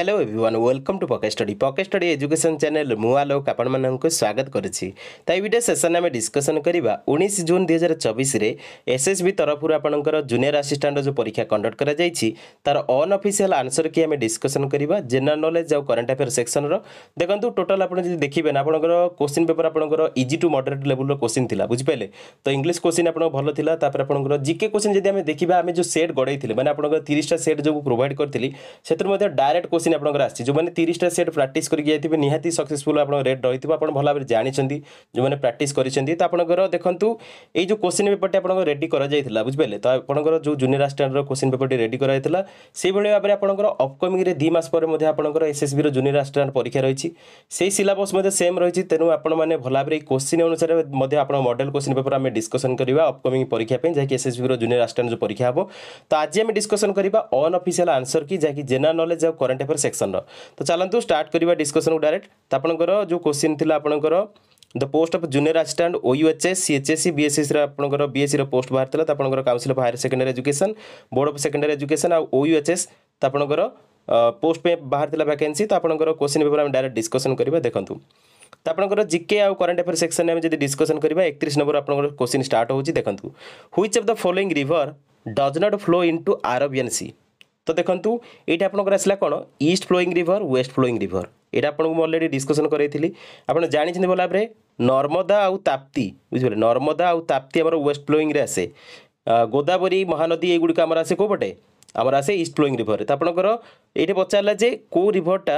hello everyone welcome to pocket study pocket study education channel মু আলোক আপনার স্বাগত করছি তাই ভিডিও সেসন আমি ডিসকসন করা উনিশ জুন দুই হাজার চবিশে এসএসবি তরফর আপনার জুনিয়র আসিষ্টাট যে পরীক্ষা কন্ডক্ট করা যাই তার অনঅফিসিয়াল আনসর কি আমি ডিসকসন করা জেনারেল নলেজ আউ করেন্ট আফেয়ার সেকশনর দেখুন টোটাল আপনার যদি দেখবেন আপনার কোশ্চিন পেপর আপনার ইজি টু মডরেট লেভেলর কোশ্চিন লা বুঝিপারে তো ইংলিশ কোশ্চিন আপনার ভালো লা তাপরে আপনার জিকে কোশ্চিন যদি আমি দেখবা আমি যে সেট গড়াই মানে আপনার তিরিশটা সেট যে প্রোভাইড করি সেতু ডাইরেক্ট কোশ্চিন क्वेश्चन आपंकर आसी जो मैंने तीसटा सेट प्राक्ट करके निहाती सक्सेसफुल आप रेट रही है आप भल भाव जानते जो मैंने प्राक्ट करते तो आपंकर देखूँ ये जो क्वेश्चन पेपरटी आप रेडी कराइला बुझिपारे तो आपंकर जो জুনিয়র আসিষ্টাণ্টর কোশ্চিন পেপরটি রেডি করা হয়েছিল সেইভাবে ভাবে আপনার অপকমিংরে দুই মাস পরে আপনার এসএসবি জুনিয়র আসিষ্টাণ্ট পরীক্ষা রয়েছে সেই সিলাবস সেম রয়েছে তেমন আপনার ভাল ভাবে এই কোশ্চিন অনুসারে আপনার মডেল কোশ্চিন পেপর আমি ডিসকসন করা অপকমিং পরীক্ষা যা কি এসএসবি জুনিয়র আসিষ্টাণ্ট যে পরীক্ষা হব তো আজ আমি ডিসকসন করা অনঅফিসিয়াল আনসর কি যা কি জেনারেল নলেজ আর করেন্ট पेपर सेक्शन रो चलत स्टार्ट करवा डिस्कसन को डायरेक्ट तो आप जो क्वेश्चन थी आप the post of junior assistant OUHS C H S C BSC आपर पोस्ट बाहर था तो आप council of higher secondary education board of secondary education आउ ओयूएचएस तो आप पोस्ट बाहर था वैके तो आप क्वेश्चन पेपर आम डायरेक्ट डिस्कसन करवा देखो तो आपर जिके आउ करंट अफेयर सेक्शन में जब डिस्कसन करवा एक नंबर आप क्वेश्चन स्टार्ट होती देखो which of the following river does not flow into Arabian Sea ତ ଦେଖନ୍ତୁ ଏଇଟା ଆପଣଙ୍କର ଆସିଲା କ'ଣ east flowing river west flowing river ଏଇଟା ଆପଣଙ୍କୁ ମୁଁ ଅଲରେଡ଼ି ଡିସ୍କସନ୍ କରାଇଥିଲି ଆପଣ ଜାଣିଛନ୍ତି ଭଲ ଭାବରେ ନର୍ମଦା ଆଉ ତାପ୍ତି ବୁଝିପାରିଲେ ନର୍ମଦା ଆଉ ତାପ୍ତି ଆମର ୱେଷ୍ଟ ଫ୍ଲୋଇଂରେ ଆସେ ଗୋଦାବରୀ ମହାନଦୀ ଏଗୁଡ଼ିକ ଆମର ଆସେ କେଉଁପଟେ ଆମର ଆସେ ଇଷ୍ଟ ଫ୍ଲୋଇଂ ରିଭରରେ ତ ଆପଣଙ୍କର ଏଇଠି ପଚାରିଲା ଯେ କେଉଁ ରିଭରଟା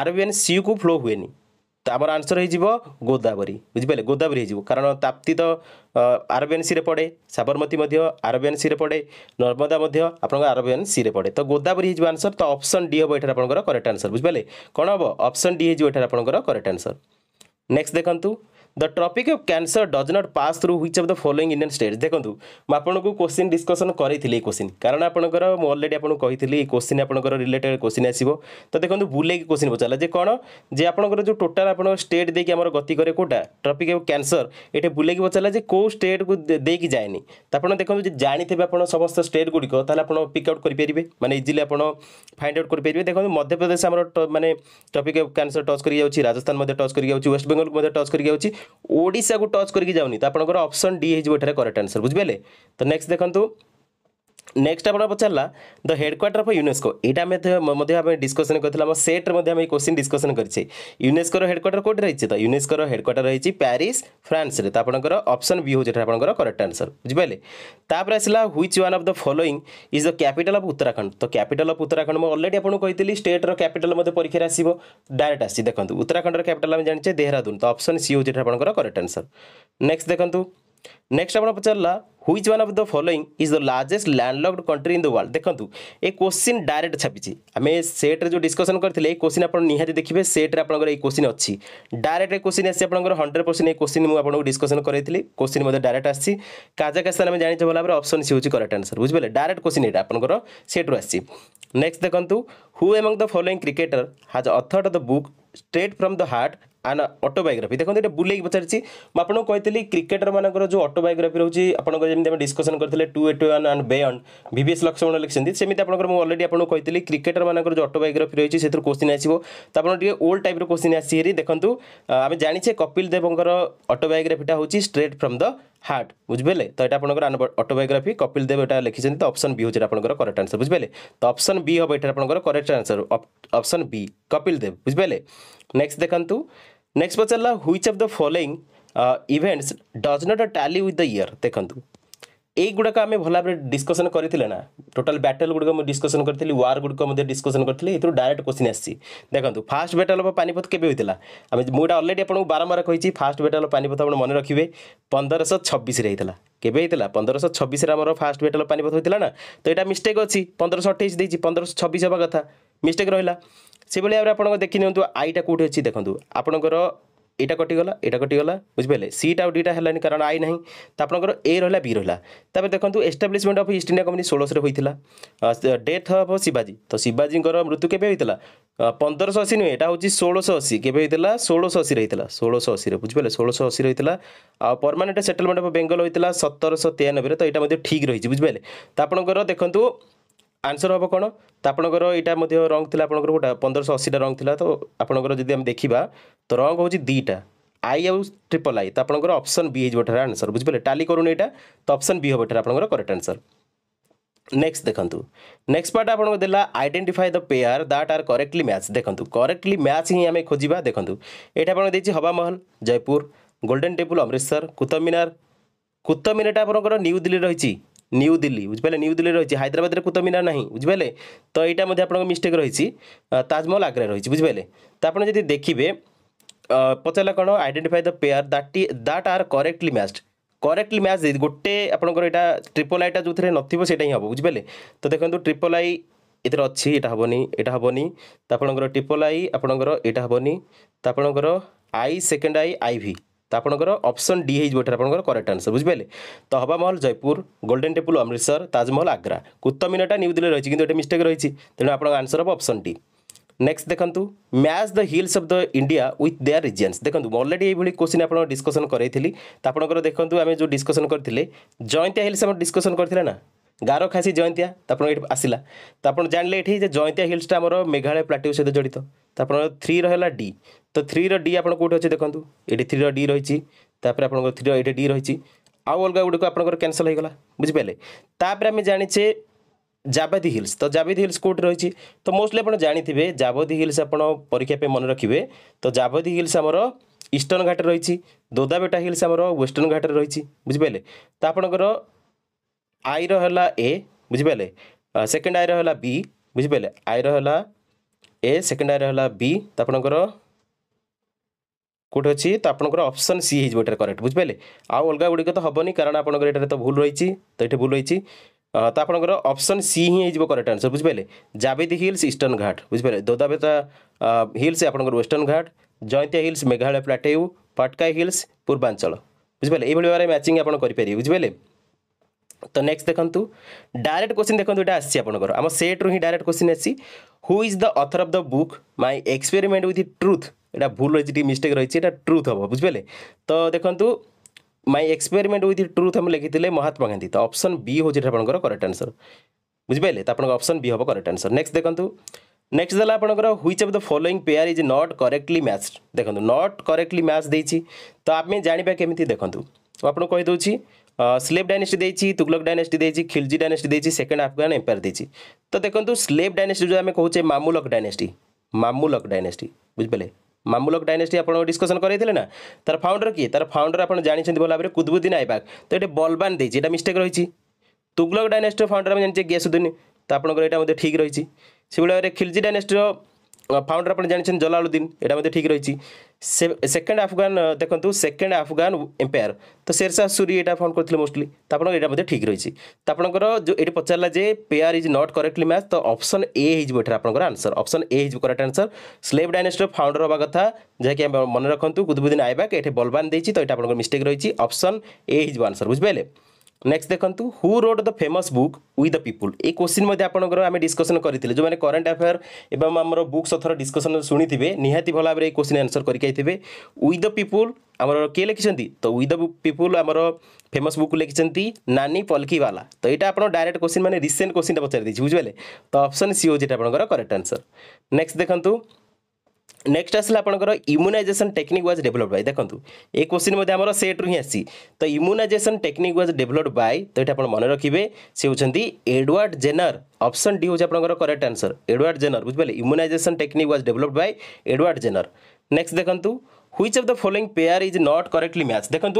ଆରବିଆନ୍ ସିକୁ ଫ୍ଲୋ ହୁଏନି তো আমার আনসর হয়ে গোদাবরী বুঝিপারে গোদাবরী হয়ে কারণ তাপ্তি তো আরবিএনসি পড়ে সাবরমতী আরবিএনসি পড়ে নর্মদা আপনার আরবিএনসি পড়ে তো গোদাবরী হয়ে আনসর তো অপশন ডি হব এটার আপনার করেক্ট আনসর বুঝিপারে কোণ হব অপশন ডি হয়ে এটার আপনার করেক্ট আনসর নেক্সট দেখুন the tropic of cancer does not pass through which of the following Indian states ଦେଖନ୍ତୁ ମୁଁ ଆପଣଙ୍କୁ କୋଶ୍ଚିନ୍ ଡିସ୍କସନ୍ କରିଥିଲି ଏଇ କୋଶ୍ଚିନ୍ କାରଣ ଆପଣଙ୍କର ମୁଁ ଅଲରେଡ଼ି ଆପଣଙ୍କୁ କହିଥିଲି ଏଇ କୋଶ୍ଚିନ୍ ଆପଣଙ୍କର ରିଲେଟେଡ୍ କୋଶ୍ଚିନ୍ ଆସିବ ତ ଦେଖନ୍ତୁ ବୁଲେଇକି କୋଶ୍ଚିନ୍ ପଚାରିଲା ଯେ କ'ଣ ଯେ ଆପଣଙ୍କର ଯେଉଁ ଟୋଟାଲ୍ ଆପଣଙ୍କ ଷ୍ଟେଟ୍ ଦେଇକି ଆମର ଗତି କରେ କେଉଁଟା ଟ୍ରପିକ୍ ଅଫ୍ କ୍ୟାନ୍ସର ଏଠି ବୁଲେଇକି ପଚାରିଲା ଯେ କେଉଁ ଷ୍ଟେଟ୍କୁ ଦେଇକି ଯାଏନି ତ ଆପଣ ଦେଖନ୍ତୁ ଯେ ଜାଣିଥିବେ ଆପଣ ସମସ୍ତ ଷ୍ଟେଟ୍ ଗୁଡ଼ିକ ତାହେଲେ ଆପଣ ପିକ୍ ଆଉଟ୍ କରିପାରିବେ ମାନେ ଇଜିଲି ଆପଣ ଫାଇଣ୍ଡ ଆଉଟ୍ କରିପାରିବେ ଦେଖନ୍ତୁ ମଧ୍ୟପ୍ରଦେଶ ଆମର ମାନେ ଟ୍ରପିକ୍ ଅଫ୍ କ୍ୟାନ୍ସର ଟଚ୍ କରିକି ଯାଉଛି ରାଜସ୍ଥାନ ମଧ୍ୟ ଟଚ୍ କରିକି ଯାଉଛି ୱେଷ୍ଟବେଙ୍ଗଲକୁ ମଧ୍ୟ ଟଚ୍ କରିକି ଯାଉଛି ଓଡ଼ିଶାକୁ ଟଚ୍ କରିକି ଯାଉନି ତ ଆପଣଙ୍କର ଅପସନ୍ ଡି ହେଇଯିବ ଏଠାରେ କରେକ୍ଟ ଆନ୍ସର୍ ବୁଝିପାରିଲେ ତ ନେକ୍ସଟ ଦେଖନ୍ତୁ নেক্সট আপনার পচারা দ হেডকোয়ার্টার অফ ইউনেস্কো এটা মধ্যে আমি ডিসকসন করেছিলাম আমার সেট্রে মধ্যে আমি এই কোশ্চিন ডিসকসন করেছি ইউনেস্কোর হেডকোয়ার্টার কোটি রয়েছে তো ইউনেস্কোর হেডকোয়ার্টার রয়েছে প্যারিস ফ্রান্সরে তো আপনার অপশন বি হচ্ছে এটা আপনার করেক্ট আনসর বুঝিপারে তাপরে আসলা which one of the following is the capital of Uttarakhand তো ক্যাপিটাল অফ উত্তরাখণ্ড মু অলরেডি আপনার কে স্টেট্র ক্যাপিটাল মধ্যে পরীক্ষায় আসব ডাইরেক্ট আসছি দেখুন উত্তরাখণ্ডর ক্যাপিটাল আমি জানিছে দেহরাদুন তো অপশন সি হচ্ছে এটা আপনার করেক্ট আনসর নেক্সট দেখুন নেক্সট আপনার পচারা which one of the following is the largest landlocked country in the world দেখন্তু এ কোশ্চিন ডাইরেক্ট ছাপিছি আমি সেট্রে যে ডিসকসন করে এই কোশ্চিন আপনার নিহতি দেখবে সেট্রে আপনার এই কোশ্চিন অছি ডাইরেক্ট এই কোশ্চিন আসছে আপনার হন্ড্রেড পরসেন্ট এই কোশ্চিন মু আপনার ডিসকসন করাইলি কোশ্চিন মধ্যে ডাইরেক্ট আসছি কাজাকিস্তান আমি জাঁচে ভালো ভাবে অপসন সি হচ্ছে করেক্ট আনসর বুঝিপারে ডাইরেক্ট কোশ্চিন এটা আপনার সেট্রু আসছি নেক্সট দেখুন who among the following cricketer has authored the book straight from the heart an autobiography ଦେଖନ୍ତୁ ଏଇଟା ବୁଲେଇକି ପଚାରିଛି ମୁଁ ଆପଣଙ୍କୁ କହିଥିଲି କ୍ରିକେଟର ମାନଙ୍କର ଯେଉଁ ଅଟୋବାୟୋଗ୍ରାଫି ରହୁଛି ଆପଣଙ୍କର ଯେମିତି ଆମେ ଡିସ୍କସନ୍ କରିଥିଲେ two eight one and beyond S Laxman ଲେଖିଛନ୍ତି ସେମିତି ଆପଣଙ୍କର ମୁଁ ଅଲରେଡ଼ି ଆପଣଙ୍କୁ କହିଥିଲି କ୍ରିକେଟର ମାନଙ୍କର ଯେଉଁ ଅଟୋବାୟୋଗ୍ରାଫି ରହିଛି ସେଥିରୁ କୋଶ୍ଚିନ୍ ଆସିବ ତ ଆପଣ ଟିକେ ଓଲ୍ଡ ଟାଇପ୍ର କୋଶ୍ଚିନ୍ ଆସିଛି ଦେଖନ୍ତୁ ଆମେ ଜାଣିଛେ କପିଲ ଦେବଙ୍କର ଅଟୋବାୟୋଗ୍ରାଫିଟା ହେଉଛି ଷ୍ଟ୍ରେଟ୍ ଫ୍ରମ୍ ଦ ହାର୍ଟ ବୁଝିପାରିଲେ ତ ଏଇଟା ଆପଣଙ୍କର ଅଟୋବାୟୋଗ୍ରାଫି କପିଲ ଦେବ ଏଇଟା ଲେଖିଛନ୍ତି ତ ଅପସନ୍ ବି ହେଉଛି ଆପଣଙ୍କର କରେକ୍ଟ ଆନ୍ସର ବୁଝିପାରିଲେ ତ ଅପସନ୍ ବି ହେବ ଏଇଟା ଆପଣଙ୍କର correct answer option B Kapil Dev ବୁଝିପାରିଲେ ନେକ୍ସଟ ଦେଖନ୍ତୁ ନେକ୍ସଟ ପଚାରିଲା which of the following events does not tally with the year ଦେଖନ୍ତୁ এইগুড়াক আমি ভাল ভাবে ডিসকসন করে না টোটাল ব্যাটেল গুড়ি মু ডিসকসন করে ওয়ার গুড়ি মধ্যে ডিসকসন করে এর ডাইরেক্ট কোশ্চিন আসছে দেখুন ফার্স্ট ব্যাটেল অফ পানিপথ কেবে হয়েছিল আমি মুটা অলরেডি আপনার বারম্বার কী ফার্স্ট ব্যাটেল অফ পানিপথ আপনার মনে রাখবে পনেরোশো ছবিশে হয়েছিল কেবে হয়েছিল পনেরোশো ছবিশে আমার ফার্স্ট ব্যাটেল অফ পানিপথ হয়েছিল না তো এটা মিস্টেক অছি পনেরোশো অঠেইশ দিয়েছি পনেরোশো ছবিশ হওয়া কথা মিস্টেক রহিলা সেভাবে ভাবে আপনার দেখি নিউ আইটা কোটি অছি দেখুন আপনার ଏଇଟା କଟିଗଲା ଏଇଟା କଟିଗଲା ବୁଝିପାରିଲେ ସିଟା ଆଉ ଡିଟା ହେଲାନି କାରଣ ଆଇ ନାହିଁ ତ ଆପଣଙ୍କର ଏ ରହିଲା ବି ରହିଲା ତାପରେ ଦେଖନ୍ତୁ establishment of East India Company ଷୋଳଶହରେ ହୋଇଥିଲା ଡେଥ୍ ଅଫ୍ ଶିବାଜୀ ତ ଶିବାଜୀଙ୍କର ମୃତ୍ୟୁ କେବେ ହୋଇଥିଲା ପନ୍ଦରଶହ ଅଶୀ ନୁହେଁ ଏଇଟା ହେଉଛି ଷୋଳଶହ ଅଶୀ କେବେ ହୋଇଥିଲା ଷୋଳଶହ ଅଶୀରେ ହୋଇଥିଲା ଷୋଳଶହ ଅଶୀରେ ବୁଝିପାରିଲେ ଷୋଳଶହ ଅଶୀରେ ହୋଇଥିଲା ଆଉ ପରମାନେଣ୍ଟ ସେଟଲମେଣ୍ଟ ଅଫ୍ ବେଙ୍ଗଲ ହୋଇଥିଲା ସତରଶହ ତେୟାନବେରେ ତ ଏଇଟା ମଧ୍ୟ ଠିକ୍ ରହିଛି ବୁଝିପାରିଲେ ତ ଆପଣଙ୍କର ଦେଖନ୍ତୁ ଆନ୍ସର୍ ହେବ କ'ଣ ତ ଆପଣଙ୍କର ଏଇଟା ମଧ୍ୟ ରଙ୍ଗ ଥିଲା ଆପଣଙ୍କର କେଉଁଟା ପନ୍ଦରଶହ ଅଶୀଟା ରଙ୍ଗ ଥିଲା ତ ଆପଣଙ୍କର ଯଦି ଆମେ ଦେଖିବା ତ ରଙ୍ଗ ହେଉଛି ଦୁଇଟା ଆଇ ଆଉ ଟ୍ରିପଲ୍ ଆଇ ତ ଆପଣଙ୍କର ଅପସନ୍ ବି ହେଇଯିବ ଏଠାରେ ଆନ୍ସର୍ ବୁଝିପାରିଲେ ଟାଲି କରୁନି ଏଇଟା ତ ଅପସନ୍ ବି ହେବ ଏଠାରେ ଆପଣଙ୍କର କରେକ୍ଟ ଆନ୍ସର୍ ନେକ୍ସଟ ଦେଖନ୍ତୁ ନେକ୍ସଟ ପାର୍ଟ ଆପଣଙ୍କୁ ଦେଲା identify the pair that are correctly match ଦେଖନ୍ତୁ କରେକ୍ଟଲି ମ୍ୟାଚ୍ ହିଁ ଆମେ ଖୋଜିବା ଦେଖନ୍ତୁ ଏଇଟା ଆପଣଙ୍କୁ ଦେଇଛି ହବା ମହଲ ଜୟପୁର ଗୋଲ୍ଡେନ୍ ଟେମ୍ପଲ୍ ଅମୃତସର କୁତବମିନାର କୁତବମିନାରଟା ଆପଣଙ୍କର ନ୍ୟୁ ଦିଲ୍ଲୀ ରହିଛି নিউ দিল্লি বুঝিপারে নিউ দিল্লি রয়েছে হাইদ্রাবাদের কুতুবমিনার না বুঝিপারে তো এইটা মধ্যে আপনার মিষ্টেক রয়েছে তাজমহল আগ্রা রয়েছে বুঝিপারে তো আপনার যদি দেখবে পচারা কোণ identify the pair that that are correctly matched correctly match গোটে আপনার এটা ট্রিপল আইটা যে নথিব সেটাই হব বুঝিপারে তো দেখুন ট্রিপল আই ଏଥିରେ ଅଛି এটা হবনি এটা হবনি তো আপনার ট্রিপল আই আপনার এটা হবনি তো আপনার আই সেকেন্ড আই আইভি তো আপনার অপসন ডি হয়ে যাবে আপনার করেক্ট আনসর বুঝিপারে তো হবা মহল জয়পুর গোল্ডেন টেম্পল অমৃতসর তাজমহল আগ্রা কুত্তমিনাটা নিউ দিল্লি রয়েছে কিন্তু এটা মিস্টেক রয়েছে তেমন আপনার আনসর হব অপসন ডি নেক্সট দেখন্তু match the hills of the India with their regions দেখুন অলরেডি এইভাবে কোশ্চিন আপনার ডিসকসন করাইলি তো আপনার দেখুন আমি যে ডিসকসন করলে জয়ন্তিয়া হিলস আমার ডিসকসন করলে না ଗାର ଖାସି ଜୟନ୍ତିଆ ତ ଆପଣ ଏଠି ଆସିଲା ତ ଆପଣ ଜାଣିଲେ ଏଠି ଯେ ଜୟନ୍ତିଆ ହିଲ୍ସଟା ଆମର ମେଘାଳୟ ପ୍ଲାଟୁ ସହିତ ଜଡ଼ିତ ତାପରେ ଥ୍ରୀର ହେଲା ଡି ତ ଥ୍ରୀର ଡି ଆପଣ କେଉଁଠି ଅଛି ଦେଖନ୍ତୁ ଏଠି ଥ୍ରୀର ଡି ରହିଛି ତାପରେ ଆପଣଙ୍କର ଥ୍ରୀର ଏଠି ଡି ରହିଛି ଆଉ ଅଲଗା ଗୁଡ଼ିକ ଆପଣଙ୍କର କ୍ୟାନସଲ୍ ହୋଇଗଲା ବୁଝିପାରିଲେ ତାପରେ ଆମେ ଜାଣିଛେ ଜାବେଦି ହିଲ୍ସ ତ ଜାବେଦି ହିଲ୍ସ କେଉଁଠି ରହିଛି ତ ମୋଷ୍ଟଲି ଆପଣ ଜାଣିଥିବେ ଜାବଦି ହିଲ୍ସ ଆପଣ ପରୀକ୍ଷା ପାଇଁ ମନେ ରଖିବେ ତ ଜାବଦି ହିଲ୍ସ ଆମର ଇଷ୍ଟର୍ଣ୍ଣ ଘାଟରେ ରହିଛି ଦୋଦାବେଟା ହିଲ୍ସ ଆମର ୱେଷ୍ଟର୍ଣ୍ଣ ଘାଟରେ ରହିଛି ବୁଝିପାରିଲେ ତ ଆପଣଙ୍କର ଆଇର ହେଲା ଏ ବୁଝିପାରିଲେ ସେକେଣ୍ଡ ଆଇର ହେଲା ବି ବୁଝିପାରିଲେ ଆଇର ହେଲା ଏ ସେକେଣ୍ଡ ଆନ୍ସର ହେଲା ବି ତ ଆପଣଙ୍କର କେଉଁଠି ଅଛି ତ ଆପଣଙ୍କର ଅପସନ୍ ସି ହେଇଯିବ ଏଠାରେ କରେକ୍ଟ ବୁଝିପାରିଲେ ଆଉ ଅଲଗା ଗୁଡ଼ିକ ତ ହେବନି କାରଣ ଆପଣଙ୍କର ଏଠାରେ ତ ଭୁଲ ରହିଛି ତ ଏଠି ଭୁଲ ରହିଛି ତ ଆପଣଙ୍କର ଅପସନ୍ ସି ହିଁ ହେଇଯିବ କରେକ୍ଟ ଆନ୍ସର୍ ବୁଝିପାରିଲେ ଜାବେଦି ହିଲ୍ସ ଇଷ୍ଟର୍ଣ୍ଣ ଘାଟ ବୁଝିପାରିଲେ ଦୋଦାବେତା ହିଲ୍ସ ଆପଣଙ୍କର Western Ghat Jaintia hills Meghalaya plateau Patkai hills Purvanchal ବୁଝିପାରିଲେ ଏଇଭଳି ଭାବରେ ମ୍ୟାଚିଂ ଆପଣ କରିପାରିବେ ବୁଝିପାରିଲେ তো নেক্সট দেখন্তু ডাইরেক্ট কোশ্চিন দেখন্তু এটা আসছে আপনার আমার সেট্রু হি ডাইরেক্ট কোশ্চিন আসছে who is the author of the book my experiment with truth এটা ভুল রয়েছে টিকি মিস্টেক রয়েছে এটা ট্রুথ হব বুঝিপারে তো দেখন্তু মাই এক্সপেরিমেন্ট উইথ ট্রুথ আমি লিখিলে মহাত্মা গান্ধী তো অপশন বি হচ্ছে এটা আপনার করেক্ট আনসর বুঝিপারে তো আপনার অপশন বি হব করেক্ট আনসর নেক্সট দেখন্তু নেক্সট দেলা আপনার which of the following pair is not correctly match দেখুন নট করেক্টলি ম্যাচ দিয়েছি তো আমি জাঁয়া কেমি দেখুন আপনার কেদি ସ୍ଲେବ୍ ଡାଇନେଷ୍ଟି ଦେଇଛି ତୁଗଲକ ଡାଇନେଷ୍ଟି ଦେଇଛି ଖିଲଜି ଡାଇନେଷ୍ଟି ଦେଇଛି ସେକେଣ୍ଡ ଆଫଗାନ ଏମ୍ପାୟାର ଦେଇଛି ତ ଦେଖନ୍ତୁ ସ୍ଲେବ୍ ଡାଇନେଷ୍ଟି ଯେଉଁ ଆମେ କହୁଛେ ମାମୁଲକ ଡାଇନେଷ୍ଟି ମାମୁଲକ ଡାଇନେଷ୍ଟି ବୁଝିପାରିଲେ ମାମୁଲକ ଡାଇନେଷ୍ଟି ଆପଣଙ୍କୁ ଡିସ୍କସନ୍ କରାଇଥିଲେ ନା ତାର ଫାଉଣ୍ଡର କିଏ ତାର ଫାଉଣ୍ଡର ଆପଣ ଜାଣିଛନ୍ତି ଭଲ ଭାବରେ କୁଦବୁଦ୍ଦିନ ଆଇବାଗ ତ ଏଠି ବଲବାନ ଦେଇଛି ଏଇଟା ମିଷ୍ଟେକ୍ ରହିଛି ତୁଗଲକ ଡାଇନେଷ୍ଟିର ଫାଉଣ୍ଡର ଆମେ ଜାଣିଛେ ଗେସୁଦ୍ଦିନ ତ ଆପଣଙ୍କର ଏଇଟା ମଧ୍ୟ ଠିକ୍ ରହିଛି ସେଭଳି ଭାବରେ ଖିଲଜି ଡାଇନେଷ୍ଟିର ফাউন্ডার আপনি জানিছেন জলালুদ্দিন এটা মধ্যে ঠিক রয়েছে সেকেন্ড আফগান দেখন্তু সেকেন্ড আফগান এম্পায়ার তো শেরশাহ সুরি এটা ফাউন্ড করলে মোস্টলি তো আপনার এটা মধ্যে ঠিক রয়েছে তো আপনার যে এটি পচারা যে pair is not correctly match তো অপশন এ হয়ে এটার আপনার আনসর অপশন এ হয়ে করেক্ট আনসর স্লেভ ডাইনেস্টর ফাউন্ডর হওয়া কথা যাকে মনে রাখুন কুতুবুদ্দিন আইবাক এটি বলবান দিয়েছি তো এটা আপনার মিস্টেক রয়েছে অপশন এ হয়ে আনসর বুঝিপারে নেক্সট দেখন্তু who wrote the famous book we the people এই কোশ্চিন মধ্যে আপনার আমি ডিসকসন করে যে করেন্ট আফেয়ার এবং আমার বুকস অথর ডিসকসন শুনে নিহতি ভাল ভাবে এই কোশ্চিন আনসর করি আইথে উই দ পিপুল আমার কে লিখিছেন তো উই দ পিপুল আমার ফেমস বুক লিখিছেন নানি পলকিওয়ালা তো এটা আপনার ডাইরেক্ট কোশ্চিন মানে রিসেন্ট কোশ্চিনটা পচারি দিয়েছি বুঝিপারে তো অপশন সি হচ্ছে এটা আপনার করেক্ট আনসর নেক্সট দেখুন নেক্সট আসলে আপনার immunisation technique was develop by দেখুন এই কোশ্চিন মধ্যে আমার সেট্রু হি আসছি তো immunisation technique was develop by তো এটা আপনার মনে রাখবে সে হচ্ছেন এডওয়ার্ড জেনর অপশন ডি হচ্ছে আপনার করেক্ট আনসর এডওয়ার্ড জেনর বুঝিপারে immunisation technique was develop by Edward Jenner next দেখুন which of the following pair is not correctly match দেখুন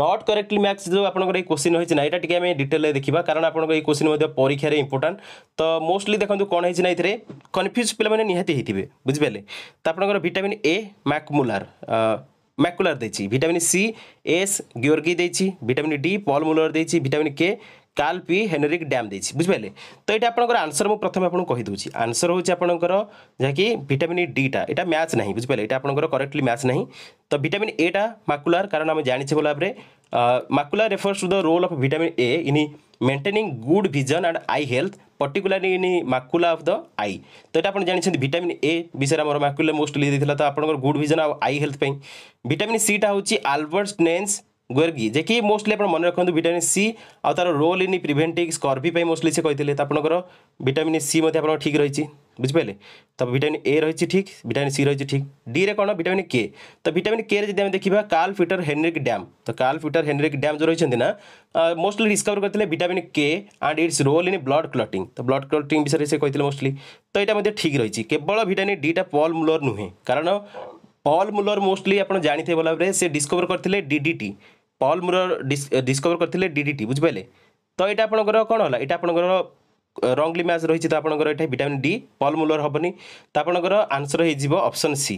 নট করেক্টলি ম্যাচ যে আপনার এই কোশ্চিন হয়েছে না এটা টিকি আমি ডিটেলে দেখা কারণ আপনার এই কোশ্চিন পরীক্ষার ইম্পর্টাট তো মোস্টলি দেখুন কোণ হয়েছে না এতে কনফ্ୟୁଜ୍ ପିଲାମାନେ ନିହାତି ହେଇଥିବେ ବୁଝିପାରିଲେ ତ ଆପଣଙ୍କର ଭିଟାମିନ୍ ଏ ମ୍ୟାକମୁଲାର ମ୍ୟାକୁଲାର ଦେଇଛି ଭିଟାମିନ୍ ସି ଏସ୍ ଗିଓର୍ଗି ଦେଇଛି ଭିଟାମିନ୍ ଡି ପଲ୍ ମୁଲର ଦେଇଛି ଭିଟାମିନ୍ କେ কাল পি হেନରିକ୍ ଡ୍ୟାମ୍ ଦେଇଛି ବୁଝିପାରିଲେ ତ ଏଇଟା ଆପଣଙ୍କର ଆନ୍ସର ମୁଁ ପ୍ରଥମେ ଆପଣଙ୍କୁ କହିଦେଉଛି ଆନ୍ସର ହେଉଛି ଆପଣଙ୍କର ଯାହାକି ଭିଟାମିନ୍ ଡିଟା ଏଇଟା ମ୍ୟାଚ୍ ନାହିଁ ବୁଝିପାରିଲେ ଏଇଟା ଆପଣଙ୍କର କରେକ୍ଟଲି ମ୍ୟାଚ୍ ନାହିଁ ତ ଭିଟାମିନ୍ ଏଟା ମାକୁଲାର କାରଣ ଆମେ ଜାଣିଛେ ଭଲ ଭାବରେ macular refers to the role of vitamin A in maintaining good vision and eye health particularly in macula of the eye তো এটা আপনার জাঁচান ভিটামিন এ বিষয়ে আমার মাকুলা মোস্টলি দিয়ে তো আপনার গুড ভিজন আই হেলথ পাই ভিটামিন সিটা হচ্ছে আলবর্ট নেন্স ଗୋର୍ଗି ଯେ କି ମୋଷ୍ଟଲି ଆପଣ ମନେ ରଖନ୍ତୁ ଭିଟାମିନ୍ ସି ଆଉ ତା'ର ରୋଲ୍ ଇନ୍ ପ୍ରିଭେଣ୍ଟିଂ ସ୍କର୍ଭି ପାଇଁ ମୋଷ୍ଟଲି ସେ କହିଥିଲେ ତ ଆପଣଙ୍କର ଭିଟାମିନ୍ ସି ମଧ୍ୟ ଆପଣଙ୍କର ଠିକ୍ ରହିଛି ବୁଝିପାରିଲେ ତ ଭିଟାମିନ୍ ଏ ରହିଛି ଠିକ୍ ଭିଟାମିନ୍ ସି ରହିଛି ଠିକ୍ ଡିରେ କ'ଣ ଭିଟାମିନ୍ କେ ତ ଭିଟାମିନ୍ କେରେ ଯଦି ଆମେ ଦେଖିବା କାର୍ଲ ପିଟର ହେନରିକ୍ ଡ୍ୟାମ୍ ତ କାର୍ଲ ପିଟର ହେନରିକ୍ ଡ୍ୟାମ୍ ଯେଉଁ ରହିଛନ୍ତି ନା ମୋଷ୍ଟଲି ଡିସ୍କଭର କରିଥିଲେ vitamin K and its role in blood clotting ତ ବ୍ଲଡ୍ କ୍ଲଟିଂ ବିଷୟରେ ସେ କହିଥିଲେ ମୋଷ୍ଟଲି ତ ଏଇଟା ମଧ୍ୟ ଠିକ୍ ରହିଛି କେବଳ ଭିଟାମିନ୍ ଡିଟା ପଲ୍ ମୁଲର ନୁହେଁ କାରଣ ପଲ୍ ମୁଲର ମୋଷ୍ଟଲି ଆପଣ ଜାଣିଥିବେ ଭଲ ଭାବରେ ସେ ଡିସ୍କଭର କରିଥିଲେ ଡିଡିଟି ପଲ୍ ମୁଲର ଡିସ୍କଭର କରିଥିଲେ ଡିଡିଟି ବୁଝିପାରିଲେ ତ ଏଇଟା ଆପଣଙ୍କର କ'ଣ ହେଲା ଏଇଟା ଆପଣଙ୍କର ରଙ୍ଗଲି ମ୍ୟାଚ୍ ରହିଛି ତ ଆପଣଙ୍କର ଏଇଟା ଭିଟାମିନ୍ ଡି ପଲ୍ ମୁଲର ହେବନି ତ ଆପଣଙ୍କର ଆନ୍ସର ହେଇଯିବ ଅପସନ୍ ସି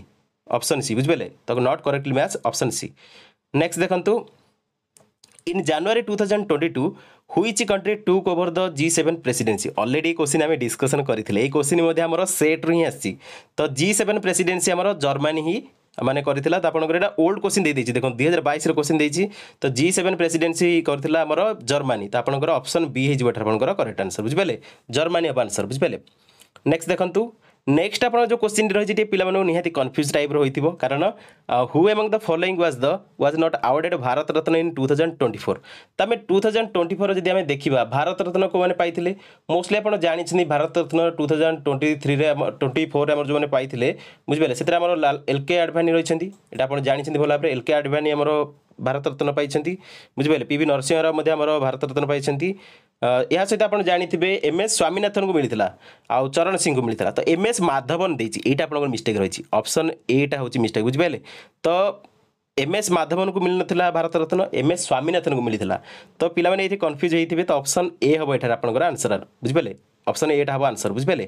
ଅପସନ୍ ସି ବୁଝିପାରିଲେ ତାକୁ not correctly match option C next ଦେଖନ୍ତୁ in January two thousand twenty two which country took over the G seven presidency already এই কোশ্চিন আমি ডিসকসন করে এই কোশ্চিন আমার সেট্রু হি আসছি তো জি সেভেন প্রেসিডেন্সি আমার জর্মানি হি মানে করেছিলা তো আপনার এটা ওল্ড কোশ্চিন দিয়ে দেখুন দুই হাজার বাইশের কোশ্চিন দিয়েছি তো জি সেভেন প্রেসিডেন্সি করেছিলা আমার জর্মানি তো আপনার অপশন বি হয়ে যাব আপনার করেক্ট আনসর বুঝিপারে জর্মানি হব আনসর বুঝিপারে নেক্সট দেখুন নেক্সট আপনার যে কোশ্চিন রয়েছে টিকে পিলামানু নিহাতি কনফ্যুজ টাইপর হয়েছিল কারণ who among the following was the was not awarded Bharat Ratna in two thousand twenty four তো আমি টু থাউজেন্ড টোয়েন্টি ফোর যদি আমি দেখা ভারত রত্ন কেউ পাইলে মোস্টলি আপনার জাঁচান Bharat Ratna two thousand twenty থ্রিরে টোয়েন্টি ফোরে আমার যে পাইলে বুঝিপারে সেটা আমার এল কে আডভানি রয়েছেন এটা আপনার জাঁচান ভাল ভাবে এল কে আডভানি আমার ভারত রত্ন পাইছেন বুঝিপারে পি ভি নরসিংহ রাও আমার ভারত রত্ন পাইছেন ଏହା ସହିତ ଆପଣ ଜାଣିଥିବେ ଏମ୍ ଏସ୍ ସ୍ୱାମୀନାଥନଙ୍କୁ ମିଳିଥିଲା ଆଉ ଚରଣ ସିଂଙ୍କୁ ମିଳିଥିଲା ତ ଏମ୍ ଏସ୍ ମାଧବନ ଦେଇଛି ଏଇଟା ଆପଣଙ୍କର ମିଷ୍ଟେକ୍ ରହିଛି ଅପସନ୍ ଏଟା ହେଉଛି ମିଷ୍ଟେକ୍ ବୁଝିପାରିଲେ ତ ଏମ୍ ଏସ୍ ମାଧବନଙ୍କୁ ମିଳିନଥିଲା ଭାରତରତ୍ନ ଏମ୍ ଏସ୍ ସ୍ୱାମୀନାଥନଙ୍କୁ ମିଳିଥିଲା ତ ପିଲାମାନେ ଏଇଠି କନଫ୍ୟୁଜ୍ ହେଇଥିବେ ତ ଅପସନ୍ ଏ ହେବ ଏଠାରେ ଆପଣଙ୍କର ଆନ୍ସର୍ ବୁଝିପାରିଲେ অপশন এ টা হব আনসার বুঝবিলে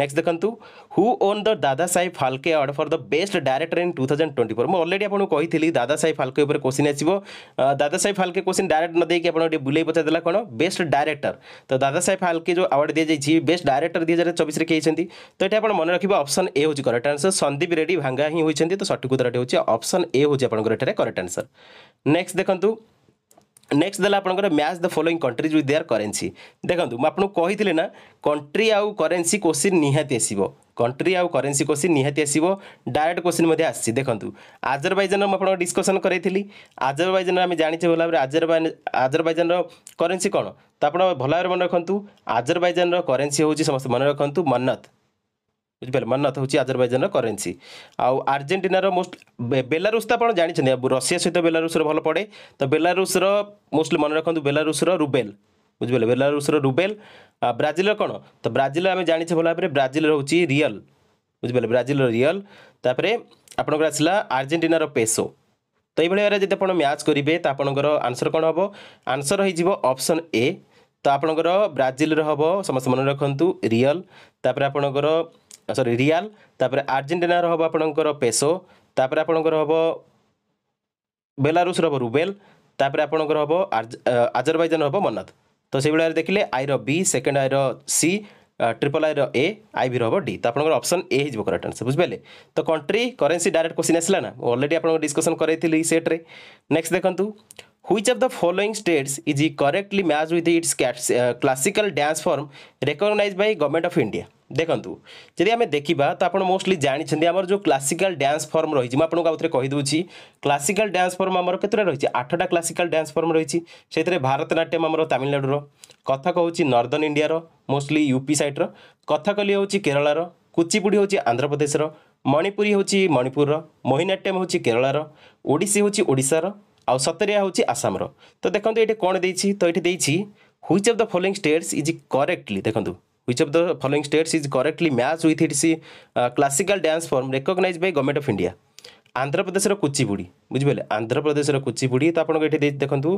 নেক্সট দেখন্তু who won the Dadasaheb Phalke award for the best director in 2024 ম অলরেডি আপন কইছিলি দাদা সাই ফালকে উপর কোশ্চেন আছেবো দাদা সাই ফালকে কোশ্চেন ডাইরেক্ট না দিকে আপন বুলেই পচাই দেলা কোন বেস্ট ডাইরেক্টর তো দাদা সাই ফালকে জো অওয়ার্ড দিয়া যাই জি বেস্ট ডাইরেক্টর 2024 র কে হচନ୍ତି তো এটা আপন মনে রাখিব অপশন এ হুজ কারেক্ট আনসার সন্দীপ রেডী ভাঙ্গা হি হচନ୍ତି তো সঠিক উত্তর হচে অপশন এ হচে আপন গরে এটা কারেক্ট আনসার নেক্সট দেখন্তু ନେକ୍ସଟ ଦେଲା ଆପଣଙ୍କର match the following countries with their currency ଦେଖନ୍ତୁ ମୁଁ ଆପଣଙ୍କୁ କହିଥିଲି ନା କଣ୍ଟ୍ରି ଆଉ କରେନ୍ସି କୋଶ୍ଚିନ୍ ନିହାତି ଆସିବ କଣ୍ଟ୍ରି ଆଉ କରେନ୍ସି କୋଶ୍ଚିନ୍ ନିହାତି ଆସିବ ଡାଇରେକ୍ଟ କୋଶ୍ଚିନ୍ ମଧ୍ୟ ଆସିଛି ଦେଖନ୍ତୁ ଆଜରବାଇଜାନର ମୁଁ ଆପଣଙ୍କ ଡିସ୍କସନ୍ କରାଇଥିଲି ଆଜରବାଇଜାନର ଆମେ ଜାଣିଛେ ଭଲ ଭାବରେ ଆଜରବାଇ ଆଜରବାଇଜାନର କରେନ୍ସି କ'ଣ ତ ଆପଣ ଭଲ ଭାବରେ ମନେ ରଖନ୍ତୁ ଆଜରବାଇଜାନର କରେନ୍ସି ହେଉଛି ସମସ୍ତେ ମନେ ରଖନ୍ତୁ ମନ୍ନତ ବୁଝିପାରିଲେ ମାନେ ହେଉଛି ଆଜରବାଇଜାନର କରେନ୍ସି ଆଉ ଆର୍ଜେଣ୍ଟିନାର ମୋଷ୍ଟ ବେଲାରୁସ୍ ତ ଆପଣ ଜାଣିଛନ୍ତି ରଷିଆ ସହିତ ବେଲାରୁସ୍ର ଭଲ ପଡ଼େ ତ ବେଲାରୁସ୍ର ମୋଷ୍ଟଲି ମନେ ରଖନ୍ତୁ ବେଲାରୁସ୍ର ରୁବେଲ ବୁଝିପାରିଲେ ବେଲାରୁସ୍ର ରୁବେଲ ବ୍ରାଜିଲର କ'ଣ ତ ବ୍ରାଜିଲ ଆମେ ଜାଣିଛେ ଭଲ ଭାବରେ ବ୍ରାଜିଲର ହେଉଛି ରିଅଲ ବୁଝିପାରିଲେ ବ୍ରାଜିଲର ରିଅଲ ତାପରେ ଆପଣଙ୍କର ଆସିଲା ଆର୍ଜେଣ୍ଟିନାର ପେସୋ ତ ଏଇଭଳି ଭାବରେ ଯଦି ଆପଣ ମ୍ୟାଚ୍ କରିବେ ତ ଆପଣଙ୍କର ଆନ୍ସର୍ କ'ଣ ହେବ ଆନ୍ସର୍ ହେଇଯିବ ଅପସନ୍ ଏ ତ ଆପଣଙ୍କର ବ୍ରାଜିଲର ହେବ ସମସ୍ତେ ମନେ ରଖନ୍ତୁ ରିଅଲ ତାପରେ ଆପଣଙ୍କର ସରି ରିଆଲ ତାପରେ आपर पेसो ଆପଣଙ୍କର ପେସୋ ତାପରେ ଆପଣଙ୍କର ହେବ ବେଲାରୁସର ହେବ ରୁବେଲ ତାପରେ ଆପଣଙ୍କର ହେବ ଆଜରବାଇଜାନ ହେବ ମନ୍ନତ ତ ସେଇଭଳିଆ ଦେଖିଲେ ଆଇର ବି ସେକେଣ୍ଡ ଆଇର ସି ट्रिपल आई ए आई भी रोब डी तो आपसन ए हो करेक्ट आंसर बुझे तो कंट्री करेन्सी डायरेक्ट क्वेश्चन आसला ना अलरेडी आप डिस्कसन करी सेट्रे नेक्स्ट देखूँ which of the following states is correctly match with its classical dance form recognise by government of India ଦେଖନ୍ତୁ ଯଦି ଆମେ ଦେଖିବା ତ ଆପଣ ମୋଷ୍ଟଲି ଜାଣିଛନ୍ତି ଆମର ଯେଉଁ କ୍ଲାସିକାଲ ଡ୍ୟାନ୍ସ ଫର୍ମ ରହିଛି ମୁଁ ଆପଣଙ୍କୁ ଆଉଥରେ କହିଦେଉଛି କ୍ଲାସିକାଲ ଡ୍ୟାନ୍ସ ଫର୍ମ ଆମର କେତେଟା ରହିଛି ଆଠଟା କ୍ଲାସିକାଲ ଡ୍ୟାନ୍ସ ଫର୍ମ ରହିଛି ସେଥିରେ ଭାରତନାଟ୍ୟମ ଆମର ତାମିଲନାଡ଼ୁର କଥକ ହେଉଛି ନର୍ଦନ ଇଣ୍ଡିଆର ମୋଷ୍ଟଲି ୟୁପି ସାଇଡ଼୍ର କଥକଲି ହେଉଛି କେରଳର କୁଚିପୁଡ଼ି ହେଉଛି ଆନ୍ଧ୍ରପ୍ରଦେଶର ମଣିପୁରୀ ହେଉଛି ମଣିପୁରର ମୋହିନାଟ୍ୟମ ହେଉଛି କେରଳର ଓଡ଼ିଶୀ ହେଉଛି ଓଡ଼ିଶାର ଆଉ ସତରିଆ ହେଉଛି ଆସାମର ତ ଦେଖନ୍ତୁ ଏଇଠି କ'ଣ ଦେଇଛି ତ ଏଇଠି ଦେଇଛି which of the following states is correctly ଦେଖନ୍ତୁ which of the following states is correctly matched with its uh, classical dance form recognized by government of india ଆନ୍ଧ୍ରପ୍ରଦେଶର କୁଚିପୁଡ଼ି ବୁଝିପାରିଲେ ଆନ୍ଧ୍ରପ୍ରଦେଶର କୁଚିପୁଡ଼ି ତ ଆପଣଙ୍କୁ ଏଠି ଦେଖନ୍ତୁ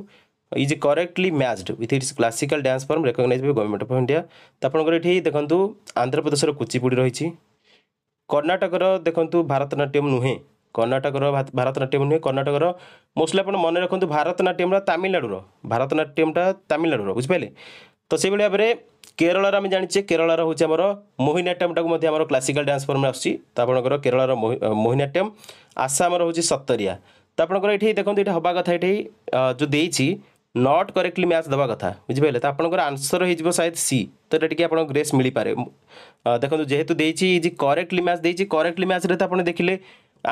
is correctly matched with its classical dance form recognise by government of India ତ ଆପଣଙ୍କର ଏଠି ଦେଖନ୍ତୁ ଆନ୍ଧ୍ରପ୍ରଦେଶର କୁଚିପୁଡ଼ି ରହିଛି କର୍ଣ୍ଣାଟକର ଦେଖନ୍ତୁ ଭାରତନାଟ୍ୟମ୍ ନୁହେଁ କର୍ଣ୍ଣାଟକର ଭାରତନାଟ୍ୟମ୍ ନୁହେଁ କର୍ଣ୍ଣାଟକର ମୋଷ୍ଟଲି ଆପଣ ମନେ ରଖନ୍ତୁ ଭାରତନାଟ୍ୟମ୍ଟା ତାମିଲନାଡ଼ୁର ଭାରତନାଟ୍ୟମ୍ଟା ତାମିଲନାଡ଼ୁର ବୁଝିପାରିଲେ ତ ସେଭଳି ଭାବରେ কেরলার আমি জানিছে কেরলার হচ্ছে আমার মোহিনাট্যমটা আমার ক্লাসিকাল ডান্স ফর্মে আসছে তো আপনার কেরলার মোহিনাট্যম আসামর হচ্ছে সত্তরিয়া তো আপনার এটি দেখুন এটা হওয়া কথা এটি যে দিয়েছি নট করেক্টলি ম্যাচ দেওয়া কথা বুঝিপারে তো আপনার আনসর হয়ে যাব সায়দ সি তো এটা টিকি আপনার গ্রেস মিলিপারে দেখুন যেহেতু দিয়েছি যে করেক্টলি ম্যাচ দিয়েছি করেক্টলি ম্যাচরে তো আপনার দেখলে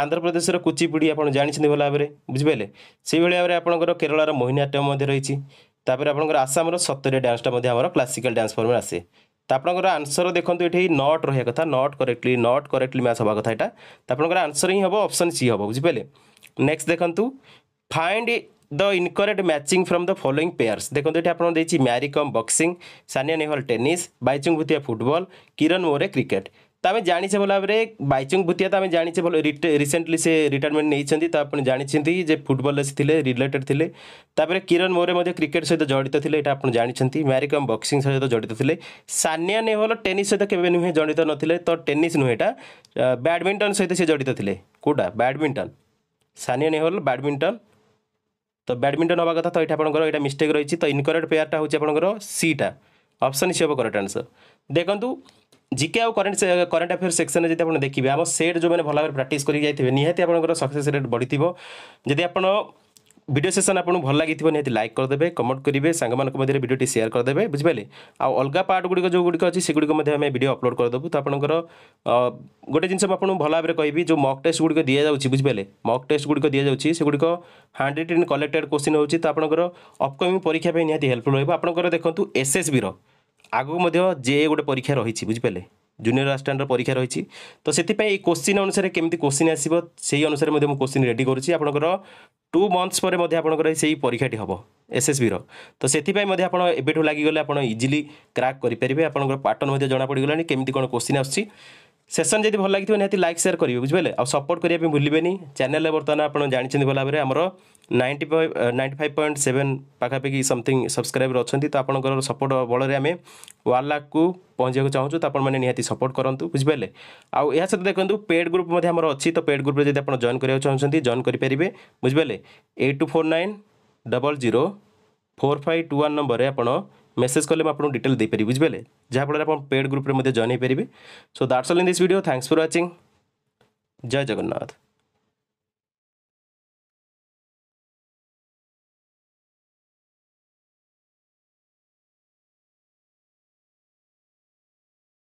ଆନ୍ଧ୍ରପ୍ରଦେଶର କୁଚିପୁଡ଼ି ଆପଣ ଜାଣିଛନ୍ତି ଭଲ ଭାବରେ ବୁଝିପାରିଲେ ସେଇଭଳି ଭାବରେ ଆପଣଙ୍କର କେରଳର ମୋହିନାଟ୍ୟମ ମଧ୍ୟ ରହିଛି ତାପରେ ଆପଣଙ୍କର ଆସାମର ସତରିଆ ଡ୍ୟାନ୍ସଟା ମଧ୍ୟ ଆମର କ୍ଲାସିକାଲ୍ ଡ୍ୟାନ୍ସ ଫର୍ମରେ ଆସେ ତ ଆପଣଙ୍କର ଆନ୍ସର ଦେଖନ୍ତୁ ଏଠି ନଟ୍ ରହିବା କଥା not correctly not correctly match ହେବା କଥା ଏଇଟା ତ ଆପଣଙ୍କର ଆନ୍ସର ହିଁ ହେବ ଅପସନ୍ ସି ହେବ ବୁଝିପାରିଲେ ନେକ୍ସଟ ଦେଖନ୍ତୁ find the incorrect matching from the following pairs ଦେଖନ୍ତୁ ଏଠି ଆପଣଙ୍କୁ ଦେଇଛି Mary Kom boxing Sania Nehwal tennis Baichung Bhutia football Kiran More cricket तो आम जाचे भल भाव में बैचुंग भूतिया तो आम जाचे भल रिसेंटली से रिटायरमेंट नहीं तो आप जानते जे फुटबल से थे रिलेटेड थे किरण मोरे क्रिकेट सहित जड़ित थे ये जानते मैरिकम बक्सिंग सहित जड़ित थे सानिया नेहवल टेनिस सहित केवे नुहे जड़ित नुले तो टेनिस नुहेटा बैडमिंटन सहित सी जड़ित थे कौटा बैडमिंटन सानिया नेहवाल बैडमिंटन तो बैडमिंटन हवा कथा तो ये आपंकर मिस्टेक रही तो इनकरेक्ट पेयरटा हूँ आपंकर सीटा অপশন হিসেবে করেক্ট আনসর দেখুন জিকে আউ করেন্ট করেন্ট আফেয়ার সেকশনে যদি আপনার দেখবে আমার সেট যে ভাল ভাবে প্রাকটিস করি যাই নিহতি আপনার সকসেস রেট বড় যদি আপনার ভিডিও সেসন আপনার ভাল লাগি নিহতি লাইক করদেবে কমেন্ট করবে সাংগ মধ্যে ভিডিওটি সেয়ার করদেবে বুঝিপারে আলগা পার্ট গুড়ি যেগুড়ি অনেক সেগুড়ি আমি ভিডিও অপলোড করদেবু তো আপনার গোটে জিনিস আপনার ভাল ভাবে কবি যে মক টেস্ট গুড়ি দিয়ে যাচ্ছি বুঝিপারে মক টেস্ট গুড়ি দিয়ে যাচ্ছি সেগুড়ি হ্যান্ড রিটেন কলেক্টেড কোশ্চিন হচ্ছে তো আপনার অপকমিং পরীক্ষা নিহতি হেল্পফুল রহব আপনার দেখুন এসএসবি ଆଗକୁ ମଧ୍ୟ ଜେ ଏ ଗୋଟେ ପରୀକ୍ଷା ରହିଛି ବୁଝିପାରିଲେ ଜୁନିୟର ଆସିଷ୍ଟାଣ୍ଟର ପରୀକ୍ଷା ରହିଛି ତ ସେଥିପାଇଁ ଏଇ କୋଶ୍ଚିନ୍ ଅନୁସାରେ କେମିତି କୋଶ୍ଚିନ୍ ଆସିବ ସେଇ ଅନୁସାରେ ମଧ୍ୟ ମୁଁ କୋଶ୍ଚିନ୍ ରେଡ଼ି କରୁଛି ଆପଣଙ୍କର ଟୁ ମନ୍ଥସ୍ ପରେ ମଧ୍ୟ ଆପଣଙ୍କର ସେଇ ପରୀକ୍ଷାଟି ହେବ ଏସ୍ଏସ୍ବିର ତ ସେଥିପାଇଁ ମଧ୍ୟ ଆପଣ ଏବେଠୁ ଲାଗିଗଲେ ଆପଣ ଇଜିଲି କ୍ରାକ୍ କରିପାରିବେ ଆପଣଙ୍କର ପାଟର୍ନ ମଧ୍ୟ ଜଣାପଡ଼ିଗଲାଣି କେମିତି କ'ଣ କୋଶ୍ଚିନ୍ ଆସୁଛି সেসন যদি ভাল লাগি নিহতি লাইক সেয়ার করবে বুঝিপারে আপোর্ট করা ভুলবেনি চ্যানেল বর্তমানে আপনার জাঁচান ভাল ভাবে আমার ninety five ninety five point seven পাখাপাখি সমথিং সবসক্রাইবর অনেক তো আপনার সপোর্ট বলরে আমি ওয়ান লাখকু পৌঁছাইବାକୁ ଚାହୁଁଛୁ ତ ଆପଣମାନେ ନିହାତି ସପୋର୍ଟ କରନ୍ତୁ ବୁଝିପାରିଲେ ଆଉ ଏହା ସହିତ ଦେଖନ୍ତୁ ପେଡ୍ ଗ୍ରୁପ୍ ମଧ୍ୟ ଆମର ଅଛି ତ ପେଡ୍ ଗ୍ରୁପ୍ରେ ଯଦି ଆପଣ ଜଏନ୍ କରିବାକୁ ଚାହୁଁଛନ୍ତି ଜଏନ୍ କରିପାରିବେ ବୁଝିପାରିଲେ eight two four nine double zero four five two one ନମ୍ବରରେ ଆପଣ মেসেজ কলে ମୁଁ ଆପଣଙ୍କୁ ଡିଟେଲ୍ ଦେଇପାରିବି ବୁଝିପାରିଲେ ଯାହାଫଳରେ ଆପଣ ପେଡ଼୍ ଗ୍ରୁପ୍ରେ ମଧ୍ୟ ଜଏନ୍ ହୋଇପାରିବେ so that's all in this video thanks for watching ଜୟ ଜଗନ୍ନାଥ